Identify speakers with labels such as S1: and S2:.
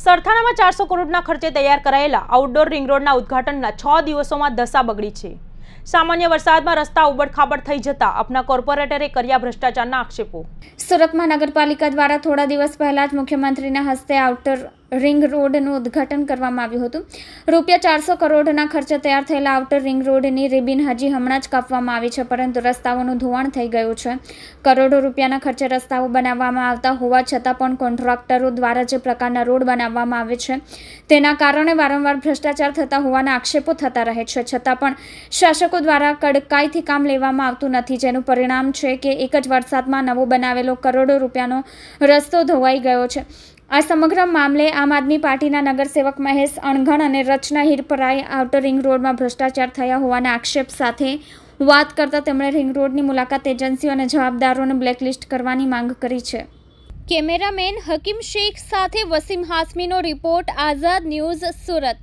S1: સરથાણામાં ચારસો કરોડના ખર્ચે તૈયાર કરાયેલા આઉટડોર રિંગ રોડના ઉદ્ઘાટનના છ દિવસોમાં દશા બગડી છે સામાન્ય વરસાદમાં રસ્તા ઉબડખાબડ થઈ જતા આપના કોર્પોરેટરે કર્યા ભ્રષ્ટાચારના આક્ષેપો
S2: સુરતમાં નગરપાલિકા દ્વારા થોડા દિવસ પહેલા જ મુખ્યમંત્રીના હસ્તે આઉટડોર રિંગ રોડનું ઉદ્ઘાટન કરવામાં આવ્યું હતું રૂપિયા ચારસો કરોડના ખર્ચે તૈયાર થયેલા આઉટર રિંગ રોડની રિબિન હજી હમણાં જ કાપવામાં આવી છે પરંતુ રસ્તાઓનું ધોવાણ થઈ ગયું છે કરોડો રૂપિયાના ખર્ચે રસ્તાઓ બનાવવામાં આવતા હોવા છતાં પણ કોન્ટ્રાક્ટરો દ્વારા જે પ્રકારના રોડ બનાવવામાં આવે છે તેના કારણે વારંવાર ભ્રષ્ટાચાર થતા હોવાના આક્ષેપો થતા રહે છે છતાં પણ શાસકો દ્વારા કડકાઈથી કામ લેવામાં આવતું નથી જેનું પરિણામ છે કે એક જ વરસાદમાં નવો બનાવેલો કરોડો રૂપિયાનો રસ્તો ધોવાઈ ગયો છે આ સમગ્ર મામલે આમ આદમી પાર્ટીના નગરસેવક મહેશ અણઘણ અને રચના હિરપરાએ આઉટર રિંગ રોડમાં ભ્રષ્ટાચાર થયા હોવાના આક્ષેપ સાથે વાત કરતાં તેમણે રિંગ રોડની મુલાકાત એજન્સીઓ અને જવાબદારોને બ્લેકલિસ્ટ કરવાની માંગ કરી છે કેમેરામેન હકીમ શેખ સાથે વસીમ હાસમીનો રિપોર્ટ આઝાદ ન્યૂઝ સુરત